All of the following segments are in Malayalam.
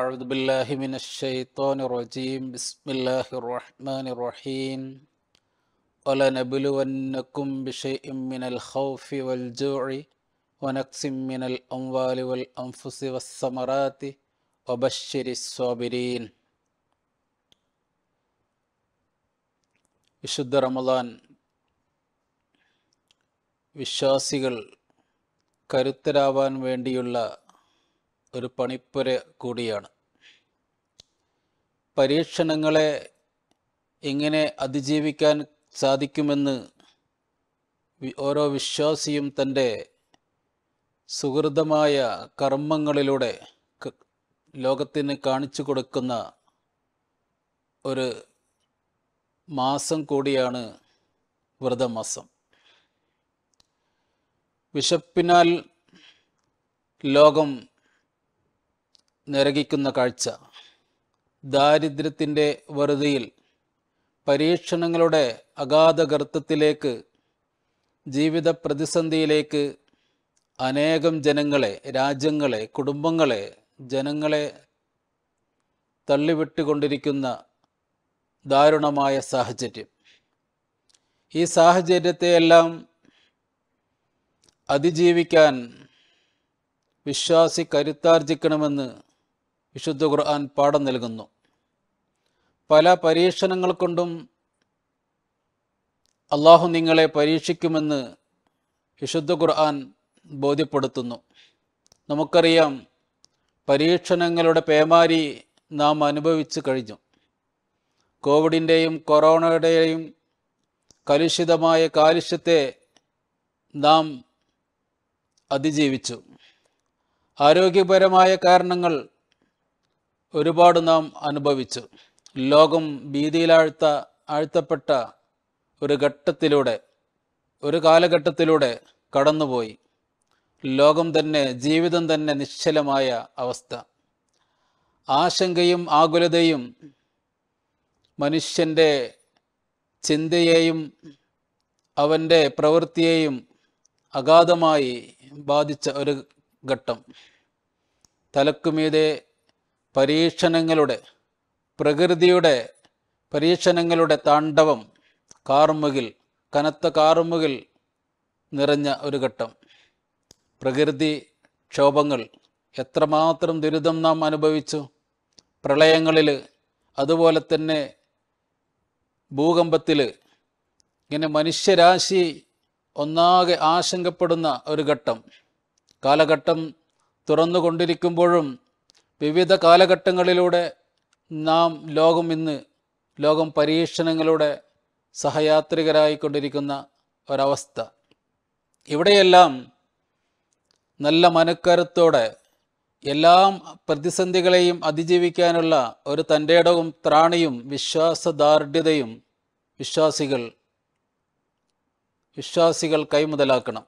أعوذ بالله من الشيطان الرجيم بسم الله الرحمن الرحيم ولنبلونكم بشيء من الخوف والجوع ونقص من الأموال والأنفس والثمرات وبشر الصابرين വിശുദ്ധ റമദാൻ വിശ്വാസികൾ കരുത്തരാവാൻ വേണ്ടിയുള്ള ഒരു പണിപ്പുര കൂടിയാണ് പരീക്ഷണങ്ങളെ എങ്ങനെ അതിജീവിക്കാൻ സാധിക്കുമെന്ന് ഓരോ വിശ്വാസിയും തൻ്റെ സുഹൃതമായ കർമ്മങ്ങളിലൂടെ ലോകത്തിന് കാണിച്ചു കൊടുക്കുന്ന ഒരു മാസം കൂടിയാണ് വ്രതമാസം വിശപ്പിനാൽ ലോകം നിരകിക്കുന്ന കാഴ്ച ദാരിദ്ര്യത്തിൻ്റെ വെറുതിയിൽ പരീക്ഷണങ്ങളുടെ അഗാധ ഗർത്തത്തിലേക്ക് ജീവിത പ്രതിസന്ധിയിലേക്ക് അനേകം ജനങ്ങളെ രാജ്യങ്ങളെ കുടുംബങ്ങളെ ജനങ്ങളെ തള്ളിവിട്ടുകൊണ്ടിരിക്കുന്ന ദാരുണമായ സാഹചര്യം ഈ സാഹചര്യത്തെയെല്ലാം അതിജീവിക്കാൻ വിശ്വാസി കരുത്താർജിക്കണമെന്ന് വിശുദ്ധ ഖുർആൻ പാഠം നൽകുന്നു പല പരീക്ഷണങ്ങൾ കൊണ്ടും അള്ളാഹു നിങ്ങളെ പരീക്ഷിക്കുമെന്ന് വിശുദ്ധ ഖുർആൻ ബോധ്യപ്പെടുത്തുന്നു നമുക്കറിയാം പരീക്ഷണങ്ങളുടെ പേമാരി നാം അനുഭവിച്ചു കഴിഞ്ഞു കോവിഡിൻ്റെയും കൊറോണയുടെയും കലുഷിതമായ കാലുഷ്യത്തെ നാം അതിജീവിച്ചു ആരോഗ്യപരമായ കാരണങ്ങൾ ഒരുപാട് നാം അനുഭവിച്ചു ലോകം ഭീതിയിലാഴ്ത്ത ആഴ്ത്തപ്പെട്ട ഒരു ഘട്ടത്തിലൂടെ ഒരു കാലഘട്ടത്തിലൂടെ കടന്നുപോയി ലോകം തന്നെ ജീവിതം തന്നെ നിശ്ചലമായ അവസ്ഥ ആശങ്കയും ആകുലതയും മനുഷ്യൻ്റെ ചിന്തയെയും അവൻ്റെ പ്രവൃത്തിയെയും അഗാധമായി ബാധിച്ച ഒരു ഘട്ടം തലക്കുമീതെ പരീക്ഷണങ്ങളുടെ പ്രകൃതിയുടെ പരീക്ഷണങ്ങളുടെ താണ്ഡവം കാർമുകിൽ കനത്ത കാർമുകിൽ നിറഞ്ഞ ഒരു ഘട്ടം പ്രകൃതി ക്ഷോഭങ്ങൾ എത്രമാത്രം ദുരിതം നാം അനുഭവിച്ചു പ്രളയങ്ങളിൽ അതുപോലെ തന്നെ ഭൂകമ്പത്തിൽ ഇങ്ങനെ മനുഷ്യരാശി ഒന്നാകെ ആശങ്കപ്പെടുന്ന ഒരു ഘട്ടം കാലഘട്ടം തുറന്നുകൊണ്ടിരിക്കുമ്പോഴും വിവിധ കാലഘട്ടങ്ങളിലൂടെ നാം ലോകം ഇന്ന് ലോകം പരീക്ഷണങ്ങളുടെ സഹയാത്രികരായിക്കൊണ്ടിരിക്കുന്ന ഒരവസ്ഥ ഇവിടെയെല്ലാം നല്ല മനക്കരുത്തോടെ എല്ലാം പ്രതിസന്ധികളെയും അതിജീവിക്കാനുള്ള ഒരു തൻ്റെടവും ത്രാണിയും വിശ്വാസദാർഢ്യതയും വിശ്വാസികൾ വിശ്വാസികൾ കൈമുതലാക്കണം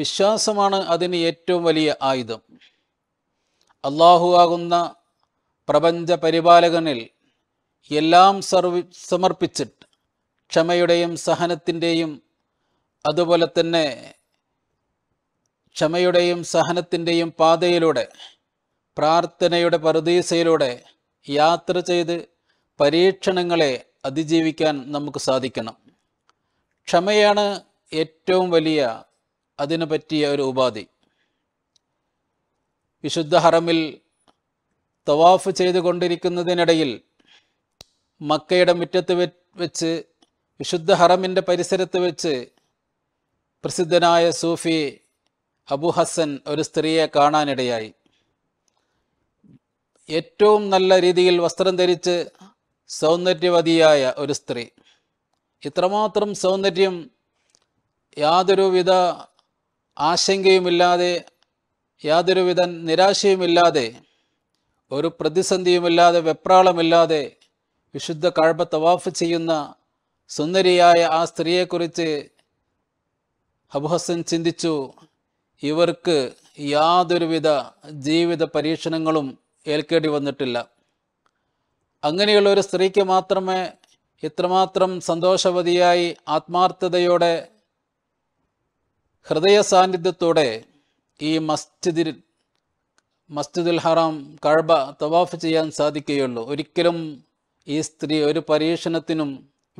വിശ്വാസമാണ് അതിന് ഏറ്റവും വലിയ ആയുധം ആകുന്ന പ്രപഞ്ച പരിപാലകനിൽ എല്ലാം സർവി സമർപ്പിച്ചിട്ട് ക്ഷമയുടെയും സഹനത്തിൻ്റെയും അതുപോലെ തന്നെ ക്ഷമയുടെയും സഹനത്തിൻ്റെയും പാതയിലൂടെ പ്രാർത്ഥനയുടെ പരദീസയിലൂടെ യാത്ര ചെയ്ത് പരീക്ഷണങ്ങളെ അതിജീവിക്കാൻ നമുക്ക് സാധിക്കണം ക്ഷമയാണ് ഏറ്റവും വലിയ അതിനു പറ്റിയ ഒരു ഉപാധി വിശുദ്ധ ഹറമിൽ തവാഫ് ചെയ്തുകൊണ്ടിരിക്കുന്നതിനിടയിൽ മക്കയുടെ മുറ്റത്ത് വെച്ച് വിശുദ്ധ ഹറമിൻ്റെ പരിസരത്ത് വെച്ച് പ്രസിദ്ധനായ സൂഫി അബു ഹസൻ ഒരു സ്ത്രീയെ കാണാനിടയായി ഏറ്റവും നല്ല രീതിയിൽ വസ്ത്രം ധരിച്ച് സൗന്ദര്യവതിയായ ഒരു സ്ത്രീ ഇത്രമാത്രം സൗന്ദര്യം യാതൊരുവിധ ആശങ്കയുമില്ലാതെ യാതൊരുവിധ നിരാശയുമില്ലാതെ ഒരു പ്രതിസന്ധിയുമില്ലാതെ വെപ്രാളമില്ലാതെ വിശുദ്ധ കഴബ തവാഫ് ചെയ്യുന്ന സുന്ദരിയായ ആ സ്ത്രീയെക്കുറിച്ച് ഹബുഹസൻ ചിന്തിച്ചു ഇവർക്ക് യാതൊരുവിധ ജീവിത പരീക്ഷണങ്ങളും ഏൽക്കേണ്ടി വന്നിട്ടില്ല അങ്ങനെയുള്ള ഒരു സ്ത്രീക്ക് മാത്രമേ ഇത്രമാത്രം സന്തോഷവതിയായി ആത്മാർത്ഥതയോടെ ഹൃദയ സാന്നിധ്യത്തോടെ ഈ മസ്ജിദിൽ മസ്ജിദുൽ ഹറാം കഴബ തവാഫ് ചെയ്യാൻ സാധിക്കുകയുള്ളൂ ഒരിക്കലും ഈ സ്ത്രീ ഒരു പരീക്ഷണത്തിനും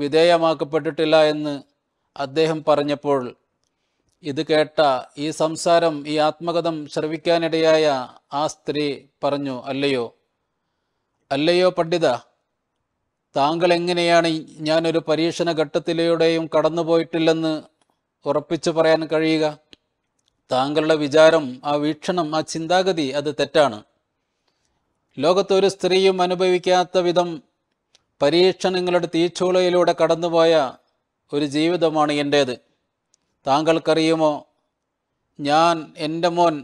വിധേയമാക്കപ്പെട്ടിട്ടില്ല എന്ന് അദ്ദേഹം പറഞ്ഞപ്പോൾ ഇത് കേട്ട ഈ സംസാരം ഈ ആത്മകഥം ശ്രവിക്കാനിടയായ ആ സ്ത്രീ പറഞ്ഞു അല്ലയോ അല്ലയോ പണ്ഡിത താങ്കൾ എങ്ങനെയാണ് ഞാനൊരു പരീക്ഷണ ഘട്ടത്തിലൂടെയും കടന്നുപോയിട്ടില്ലെന്ന് ഉറപ്പിച്ചു പറയാൻ കഴിയുക താങ്കളുടെ വിചാരം ആ വീക്ഷണം ആ ചിന്താഗതി അത് തെറ്റാണ് ലോകത്തൊരു സ്ത്രീയും അനുഭവിക്കാത്ത വിധം പരീക്ഷണങ്ങളുടെ തീച്ചൂളയിലൂടെ കടന്നുപോയ ഒരു ജീവിതമാണ് എൻ്റേത് താങ്കൾക്കറിയുമോ ഞാൻ എൻ്റെ മോൻ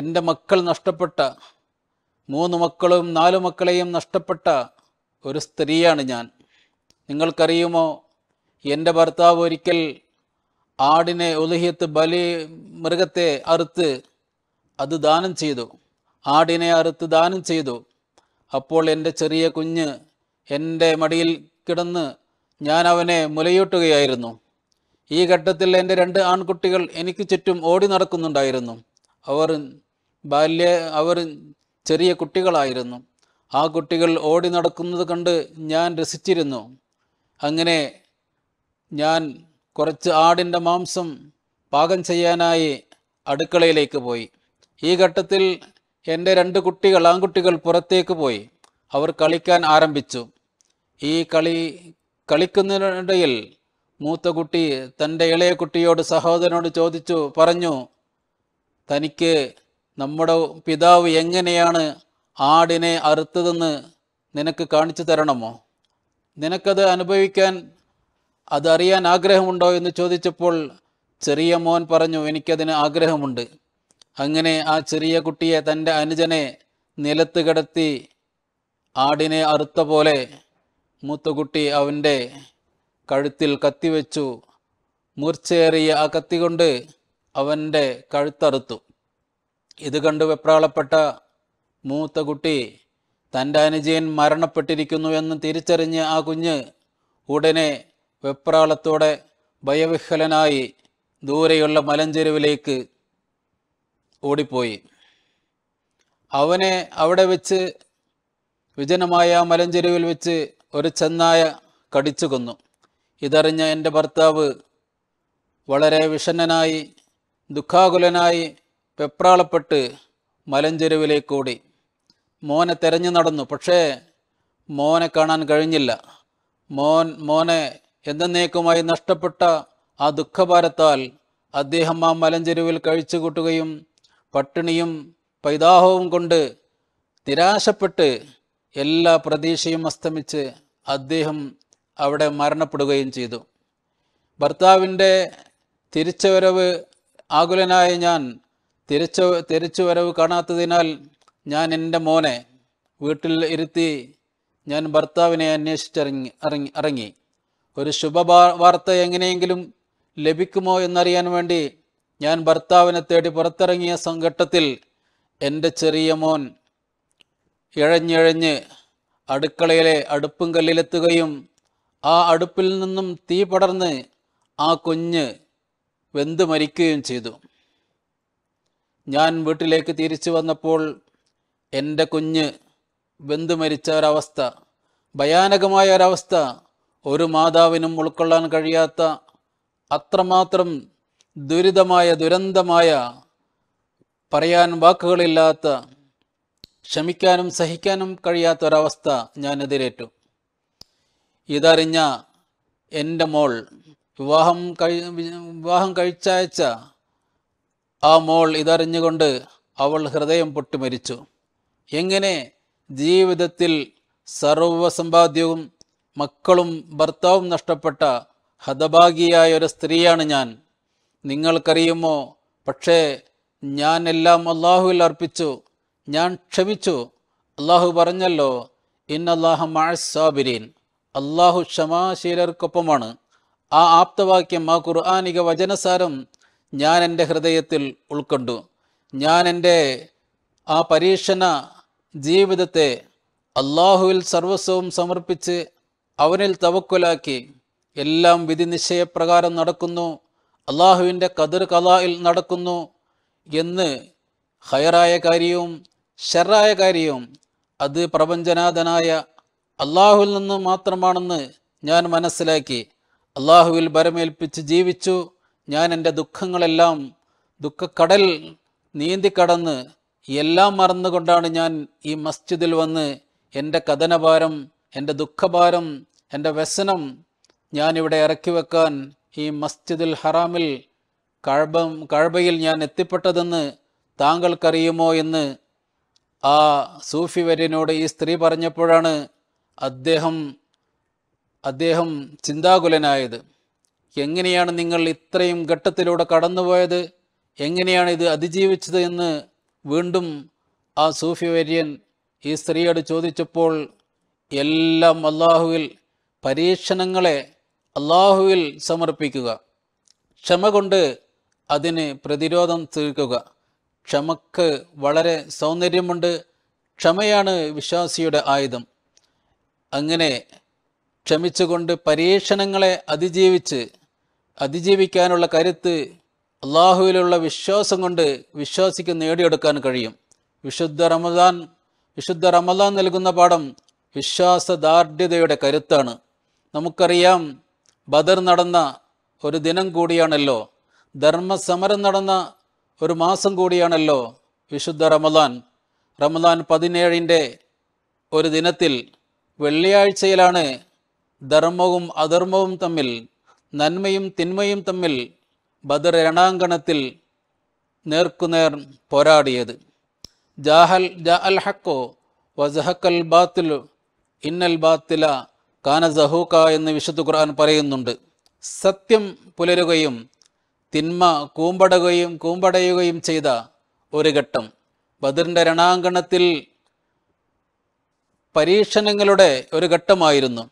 എൻ്റെ മക്കൾ നഷ്ടപ്പെട്ട മൂന്ന് മക്കളും നാല് മക്കളെയും നഷ്ടപ്പെട്ട ഒരു സ്ത്രീയാണ് ഞാൻ നിങ്ങൾക്കറിയുമോ എൻ്റെ ഭർത്താവ് ഒരിക്കൽ ആടിനെ ഉലഹിയത്ത് ബലി മൃഗത്തെ അറുത്ത് അത് ദാനം ചെയ്തു ആടിനെ അറുത്ത് ദാനം ചെയ്തു അപ്പോൾ എൻ്റെ ചെറിയ കുഞ്ഞ് എൻ്റെ മടിയിൽ കിടന്ന് ഞാൻ അവനെ മുലയൂട്ടുകയായിരുന്നു ഈ ഘട്ടത്തിൽ എൻ്റെ രണ്ട് ആൺകുട്ടികൾ എനിക്ക് ചുറ്റും ഓടി നടക്കുന്നുണ്ടായിരുന്നു അവർ ബാല്യ അവർ ചെറിയ കുട്ടികളായിരുന്നു ആ കുട്ടികൾ ഓടി നടക്കുന്നത് കണ്ട് ഞാൻ രസിച്ചിരുന്നു അങ്ങനെ ഞാൻ കുറച്ച് ആടിൻ്റെ മാംസം പാകം ചെയ്യാനായി അടുക്കളയിലേക്ക് പോയി ഈ ഘട്ടത്തിൽ എൻ്റെ രണ്ട് കുട്ടികൾ ആൺകുട്ടികൾ പുറത്തേക്ക് പോയി അവർ കളിക്കാൻ ആരംഭിച്ചു ഈ കളി കളിക്കുന്നതിനിടയിൽ മൂത്ത കുട്ടി തൻ്റെ ഇളയ കുട്ടിയോട് സഹോദരനോട് ചോദിച്ചു പറഞ്ഞു തനിക്ക് നമ്മുടെ പിതാവ് എങ്ങനെയാണ് ആടിനെ അറുത്തതെന്ന് നിനക്ക് കാണിച്ചു തരണമോ നിനക്കത് അനുഭവിക്കാൻ അതറിയാൻ ആഗ്രഹമുണ്ടോ എന്ന് ചോദിച്ചപ്പോൾ ചെറിയ മോൻ പറഞ്ഞു എനിക്കതിന് ആഗ്രഹമുണ്ട് അങ്ങനെ ആ ചെറിയ കുട്ടിയെ തൻ്റെ അനുജനെ നിലത്ത് കിടത്തി ആടിനെ അറുത്ത പോലെ മൂത്തുകുട്ടി അവൻ്റെ കഴുത്തിൽ കത്തിവെച്ചു മൂർച്ചയേറിയ ആ കത്തി കൊണ്ട് അവൻ്റെ കഴുത്തറുത്തു ഇത് കണ്ട് വെപ്രാളപ്പെട്ട മൂത്ത കുട്ടി തൻ്റെ അനുജയൻ മരണപ്പെട്ടിരിക്കുന്നു എന്ന് തിരിച്ചറിഞ്ഞ് ആ കുഞ്ഞ് ഉടനെ വെപ്രാളത്തോടെ ഭയവിഹ്വലനായി ദൂരെയുള്ള മലഞ്ചെരുവിലേക്ക് ഓടിപ്പോയി അവനെ അവിടെ വെച്ച് വിജനമായ മലഞ്ചെരുവിൽ വെച്ച് ഒരു ചെന്നായ കടിച്ചു കൊന്നു ഇതറിഞ്ഞ എൻ്റെ ഭർത്താവ് വളരെ വിഷണ്ണനായി ദുഃഖാകുലനായി വെപ്രാളപ്പെട്ട് മലഞ്ചെരുവിലേക്കോടി മോനെ തെരഞ്ഞു നടന്നു പക്ഷേ മോനെ കാണാൻ കഴിഞ്ഞില്ല മോൻ മോനെ എന്നേക്കുമായി നഷ്ടപ്പെട്ട ആ ദുഃഖഭാരത്താൽ അദ്ദേഹം ആ മലഞ്ചെരുവിൽ കഴിച്ചു കൂട്ടുകയും പട്ടിണിയും പൈതാഹവും കൊണ്ട് നിരാശപ്പെട്ട് എല്ലാ പ്രതീക്ഷയും അസ്തമിച്ച് അദ്ദേഹം അവിടെ മരണപ്പെടുകയും ചെയ്തു ഭർത്താവിൻ്റെ തിരിച്ചുവരവ് ആകുലനായ ഞാൻ തിരിച്ചു തിരിച്ചുവരവ് കാണാത്തതിനാൽ ഞാൻ എൻ്റെ മോനെ വീട്ടിൽ ഇരുത്തി ഞാൻ ഭർത്താവിനെ അന്വേഷിച്ചിറങ്ങി ഇറങ്ങി ഇറങ്ങി ഒരു ശുഭ വാർത്ത എങ്ങനെയെങ്കിലും ലഭിക്കുമോ എന്നറിയാൻ വേണ്ടി ഞാൻ ഭർത്താവിനെ തേടി പുറത്തിറങ്ങിയ സംഘട്ടത്തിൽ എൻ്റെ ചെറിയ മോൻ ഇഴഞ്ഞിഴഞ്ഞ് അടുക്കളയിലെ അടുപ്പും കല്ലിലെത്തുകയും ആ അടുപ്പിൽ നിന്നും തീ പടർന്ന് ആ കുഞ്ഞ് വെന്ത് മരിക്കുകയും ചെയ്തു ഞാൻ വീട്ടിലേക്ക് തിരിച്ചു വന്നപ്പോൾ എൻ്റെ കുഞ്ഞ് വെന്ത് മരിച്ച ഒരവസ്ഥ ഭയാനകമായ ഒരവസ്ഥ ഒരു മാതാവിനും ഉൾക്കൊള്ളാൻ കഴിയാത്ത അത്രമാത്രം ദുരിതമായ ദുരന്തമായ പറയാൻ വാക്കുകളില്ലാത്ത ക്ഷമിക്കാനും സഹിക്കാനും കഴിയാത്ത ഒരവസ്ഥ ഞാൻ എതിരേറ്റു ഇതറിഞ്ഞ എൻ്റെ മോൾ വിവാഹം കഴി വിവാഹം കഴിച്ചയച്ച ആ മോൾ ഇതറിഞ്ഞുകൊണ്ട് അവൾ ഹൃദയം പൊട്ടിമരിച്ചു എങ്ങനെ ജീവിതത്തിൽ സർവസമ്പാദ്യവും മക്കളും ഭർത്താവും നഷ്ടപ്പെട്ട ഹതഭാഗിയായ ഒരു സ്ത്രീയാണ് ഞാൻ നിങ്ങൾക്കറിയുമോ പക്ഷേ ഞാൻ എല്ലാം അള്ളാഹുവിൽ അർപ്പിച്ചു ഞാൻ ക്ഷമിച്ചു അള്ളാഹു പറഞ്ഞല്ലോ ഇന്നല്ലാഹ മാസാബിരീൻ അള്ളാഹു ക്ഷമാശീലർക്കൊപ്പമാണ് ആ ആപ്തവാക്യം ആ ഖുർആാനിക വചനസാരം ഞാൻ എൻ്റെ ഹൃദയത്തിൽ ഉൾക്കൊണ്ടു ഞാൻ എൻ്റെ ആ പരീക്ഷണ ജീവിതത്തെ അള്ളാഹുവിൽ സർവസ്വവും സമർപ്പിച്ച് അവനിൽ തവക്കുലാക്കി എല്ലാം വിധി നിശ്ചയപ്രകാരം നടക്കുന്നു അള്ളാഹുവിൻ്റെ കതിർ കലായിൽ നടക്കുന്നു എന്ന് ഹയറായ കാര്യവും ഷെറായ കാര്യവും അത് പ്രപഞ്ചനാഥനായ അള്ളാഹുവിൽ നിന്ന് മാത്രമാണെന്ന് ഞാൻ മനസ്സിലാക്കി അള്ളാഹുവിൽ ഭരമേൽപ്പിച്ച് ജീവിച്ചു ഞാൻ എൻ്റെ ദുഃഖങ്ങളെല്ലാം ദുഃഖക്കടൽ നീന്തിക്കടന്ന് എല്ലാം മറന്നുകൊണ്ടാണ് ഞാൻ ഈ മസ്ജിദിൽ വന്ന് എൻ്റെ കഥനഭാരം എൻ്റെ ദുഃഖഭാരം എൻ്റെ വ്യസനം ഞാനിവിടെ ഇറക്കി വെക്കാൻ ഈ മസ്ജിദുൽ ഹറാമിൽ കഴബം കഴബയിൽ ഞാൻ എത്തിപ്പെട്ടതെന്ന് താങ്കൾക്കറിയുമോ എന്ന് ആ സൂഫി വര്യനോട് ഈ സ്ത്രീ പറഞ്ഞപ്പോഴാണ് അദ്ദേഹം അദ്ദേഹം ചിന്താകുലനായത് എങ്ങനെയാണ് നിങ്ങൾ ഇത്രയും ഘട്ടത്തിലൂടെ കടന്നുപോയത് എങ്ങനെയാണ് ഇത് അതിജീവിച്ചത് എന്ന് വീണ്ടും ആ സൂഫി വര്യൻ ഈ സ്ത്രീയോട് ചോദിച്ചപ്പോൾ എല്ലാം അള്ളാഹുവിൽ പരീക്ഷണങ്ങളെ അള്ളാഹുവിൽ സമർപ്പിക്കുക ക്ഷമ കൊണ്ട് അതിന് പ്രതിരോധം തീർക്കുക ക്ഷമക്ക് വളരെ സൗന്ദര്യമുണ്ട് ക്ഷമയാണ് വിശ്വാസിയുടെ ആയുധം അങ്ങനെ ക്ഷമിച്ചുകൊണ്ട് പരീക്ഷണങ്ങളെ അതിജീവിച്ച് അതിജീവിക്കാനുള്ള കരുത്ത് അള്ളാഹുവിലുള്ള വിശ്വാസം കൊണ്ട് വിശ്വാസിക്ക് നേടിയെടുക്കാൻ കഴിയും വിശുദ്ധ റമദാൻ വിശുദ്ധ റമദാൻ നൽകുന്ന പാഠം വിശ്വാസദാർഢ്യതയുടെ കരുത്താണ് നമുക്കറിയാം ബദർ നടന്ന ഒരു ദിനം കൂടിയാണല്ലോ ധർമ്മസമരം നടന്ന ഒരു മാസം കൂടിയാണല്ലോ വിശുദ്ധ റമദാൻ റമദാൻ പതിനേഴിൻ്റെ ഒരു ദിനത്തിൽ വെള്ളിയാഴ്ചയിലാണ് ധർമ്മവും അധർമ്മവും തമ്മിൽ നന്മയും തിന്മയും തമ്മിൽ ബദർ രണാങ്കണത്തിൽ നേർക്കുനേർ പോരാടിയത് ജാഹൽ ജാ അൽ ഹക്കോ വസഹക്കൽ ബാത്തിലു ഇന്നൽ ബാത്തില കാന സഹൂക്ക എന്ന് വിശുദ്ധ ഖുർആൻ പറയുന്നുണ്ട് സത്യം പുലരുകയും തിന്മ കൂമ്പടകയും കൂമ്പടയുകയും ചെയ്ത ഒരു ഘട്ടം ബദറിൻ്റെ രണാങ്കണത്തിൽ പരീക്ഷണങ്ങളുടെ ഒരു ഘട്ടമായിരുന്നു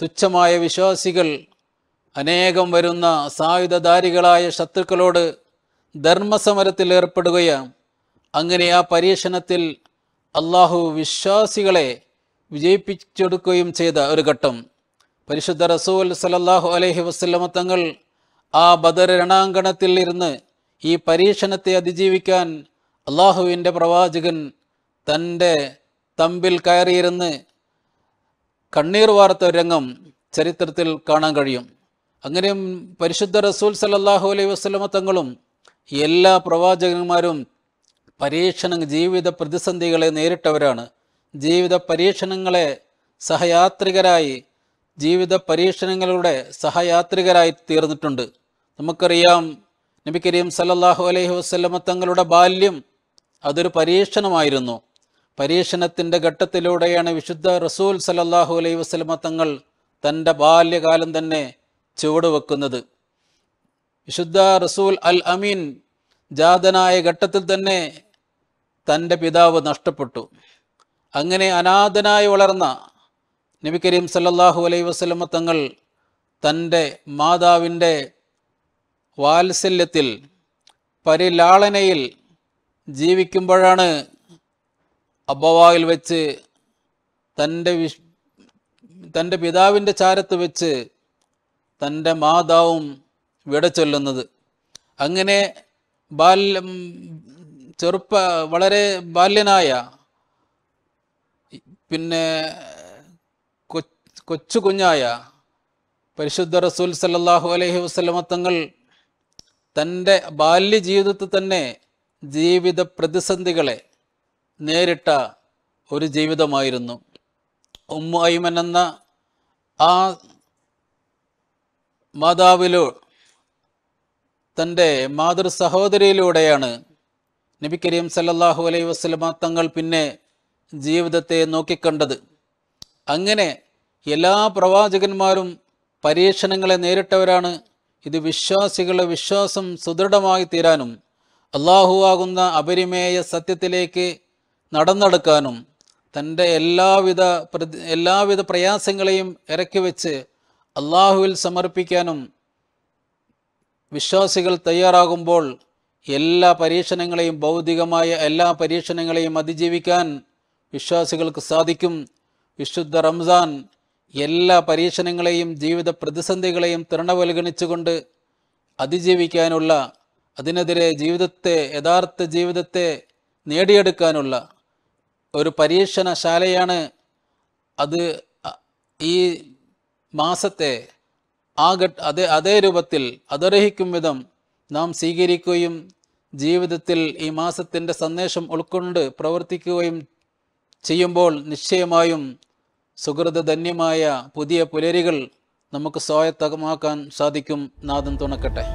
തുച്ഛമായ വിശ്വാസികൾ അനേകം വരുന്ന സായുധധാരികളായ ശത്രുക്കളോട് ധർമ്മസമരത്തിൽ ഏർപ്പെടുകയും അങ്ങനെ ആ പരീക്ഷണത്തിൽ അള്ളാഹു വിശ്വാസികളെ വിജയിപ്പിച്ചെടുക്കുകയും ചെയ്ത ഒരു ഘട്ടം പരിശുദ്ധ റസൂൽ സലല്ലാഹു അലഹി വസ്ലമ തങ്ങൾ ആ ബദർ രണാങ്കണത്തിൽ ഇരുന്ന് ഈ പരീക്ഷണത്തെ അതിജീവിക്കാൻ അള്ളാഹുവിൻ്റെ പ്രവാചകൻ തൻ്റെ തമ്പിൽ കയറിയിരുന്ന് കണ്ണീർ വാർത്ത രംഗം ചരിത്രത്തിൽ കാണാൻ കഴിയും അങ്ങനെ പരിശുദ്ധ റസൂൽ സലല്ലാഹു അലൈഹി വസ്ലമ തങ്ങളും എല്ലാ പ്രവാചകന്മാരും പരീക്ഷണ ജീവിത പ്രതിസന്ധികളെ നേരിട്ടവരാണ് ജീവിത പരീക്ഷണങ്ങളെ സഹയാത്രികരായി ജീവിത പരീക്ഷണങ്ങളുടെ സഹയാത്രികരായി തീർന്നിട്ടുണ്ട് നമുക്കറിയാം നബി കരീം സല്ലാഹു അലൈഹി വസ്ലമ തങ്ങളുടെ ബാല്യം അതൊരു പരീക്ഷണമായിരുന്നു പരീക്ഷണത്തിൻ്റെ ഘട്ടത്തിലൂടെയാണ് വിശുദ്ധ റസൂൽ സലല്ലാഹു അലൈഹി വസ്ലമ തങ്ങൾ തൻ്റെ ബാല്യകാലം തന്നെ ചുവടുവെക്കുന്നത് വിശുദ്ധ റസൂൽ അൽ അമീൻ ജാതനായ ഘട്ടത്തിൽ തന്നെ തൻ്റെ പിതാവ് നഷ്ടപ്പെട്ടു അങ്ങനെ അനാഥനായി വളർന്ന നബി കരീം സല്ലല്ലാഹു അലൈഹി വസല്ലമ തങ്ങൾ തൻ്റെ മാതാവിൻ്റെ വാത്സല്യത്തിൽ പരിലാളനയിൽ ജീവിക്കുമ്പോഴാണ് അബ്ബവായിൽ വെച്ച് തൻ്റെ വിശ് തൻ്റെ പിതാവിൻ്റെ ചാരത്ത് വെച്ച് തൻ്റെ മാതാവും വിട ചൊല്ലുന്നത് അങ്ങനെ ബാല്യം ചെറുപ്പ വളരെ ബാല്യനായ പിന്നെ കൊച്ചു കുഞ്ഞായ പരിശുദ്ധ റസൂൽ സല്ലാഹു അലഹി വസ്ലമത്തങ്ങൾ തങ്ങൾ തൻ്റെ ബാല്യജീവിതത്തിൽ തന്നെ ജീവിത പ്രതിസന്ധികളെ നേരിട്ട ഒരു ജീവിതമായിരുന്നു ഉമ്മു ഐമൻ എന്ന ആ മാതാവിലോ തൻ്റെ മാതൃ സഹോദരിയിലൂടെയാണ് നബി കരീം സല്ലാഹു അലൈഹി വസ്ലമ തങ്ങൾ പിന്നെ ജീവിതത്തെ നോക്കിക്കണ്ടത് അങ്ങനെ എല്ലാ പ്രവാചകന്മാരും പരീക്ഷണങ്ങളെ നേരിട്ടവരാണ് ഇത് വിശ്വാസികളുടെ വിശ്വാസം സുദൃഢമായി തീരാനും അള്ളാഹുവാകുന്ന അപരിമേയ സത്യത്തിലേക്ക് നടന്നെടുക്കാനും തൻ്റെ എല്ലാവിധ എല്ലാവിധ പ്രയാസങ്ങളെയും ഇറക്കി വെച്ച് അള്ളാഹുവിൽ സമർപ്പിക്കാനും വിശ്വാസികൾ തയ്യാറാകുമ്പോൾ എല്ലാ പരീക്ഷണങ്ങളെയും ഭൗതികമായ എല്ലാ പരീക്ഷണങ്ങളെയും അതിജീവിക്കാൻ വിശ്വാസികൾക്ക് സാധിക്കും വിശുദ്ധ റംസാൻ എല്ലാ പരീക്ഷണങ്ങളെയും ജീവിത പ്രതിസന്ധികളെയും തൃണവൽഗണിച്ചുകൊണ്ട് അതിജീവിക്കാനുള്ള അതിനെതിരെ ജീവിതത്തെ യഥാർത്ഥ ജീവിതത്തെ നേടിയെടുക്കാനുള്ള ഒരു പരീക്ഷണശാലയാണ് അത് ഈ മാസത്തെ ആ ഘട്ട അതേ അതേ രൂപത്തിൽ അതർഹിക്കും വിധം നാം സ്വീകരിക്കുകയും ജീവിതത്തിൽ ഈ മാസത്തിൻ്റെ സന്ദേശം ഉൾക്കൊണ്ട് പ്രവർത്തിക്കുകയും ചെയ്യുമ്പോൾ നിശ്ചയമായും സുഹൃതധന്യമായ പുതിയ പുലരികൾ നമുക്ക് സ്വായത്തമാക്കാൻ സാധിക്കും നാദം തുണക്കട്ടെ